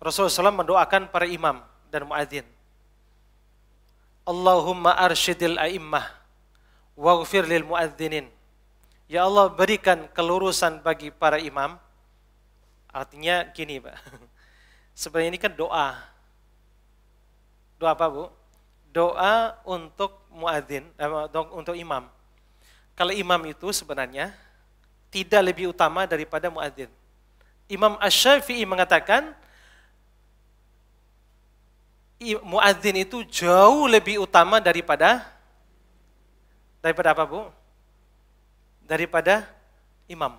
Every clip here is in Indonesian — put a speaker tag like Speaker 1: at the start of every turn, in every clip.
Speaker 1: Rasulullah SAW mendoakan para imam dan muadzin. Allahumma arshidil a'immah waghfir lil muadzinin. Ya Allah berikan kelurusan bagi para imam. Artinya gini Pak, sebenarnya ini kan doa. Doa apa Bu? Doa untuk muadzin, eh, untuk imam. Kalau imam itu sebenarnya tidak lebih utama daripada muadzin. Imam asy syafii mengatakan, muadzin itu jauh lebih utama daripada daripada apa bu? Daripada imam.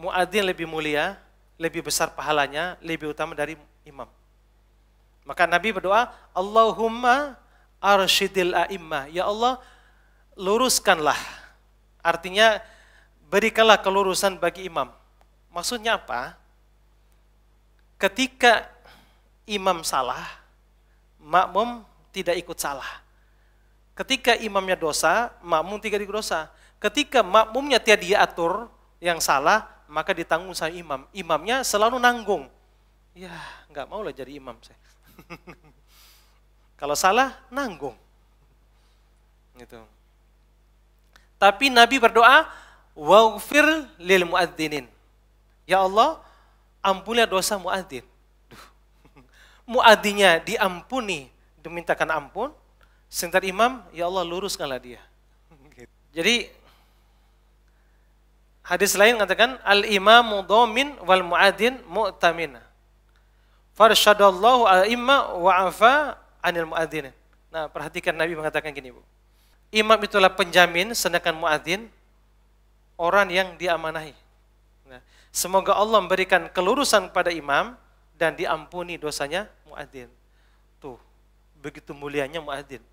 Speaker 1: Muadzin lebih mulia, lebih besar pahalanya, lebih utama dari imam. Maka Nabi berdoa, Allahumma arshidil a'imma. Ya Allah, luruskanlah. Artinya, berikanlah kelurusan bagi imam. Maksudnya apa? Ketika imam salah, makmum tidak ikut salah. Ketika imamnya dosa, makmum tidak ikut dosa. Ketika makmumnya tidak diatur yang salah, maka ditanggung sama imam. Imamnya selalu nanggung. Ya, nggak mau lah jadi imam saya. Kalau salah, nanggung. Gitu. Tapi Nabi berdoa, waufir lil muadzinin. Ya Allah, ampunilah dosa muadzin muadinya diampuni, dimintakan ampun, sentar imam, ya Allah luruskanlah dia. Jadi hadis lain mengatakan al imamu domin wal muadin mu'tamin. Farshadallahu al imma wa afa anil muadin. Nah, perhatikan Nabi mengatakan gini, Bu. Imam itulah penjamin sedangkan muadin orang yang diamanahi. Nah, semoga Allah memberikan kelurusan kepada imam dan diampuni dosanya muadzin. Tuh, begitu mulianya muadzin.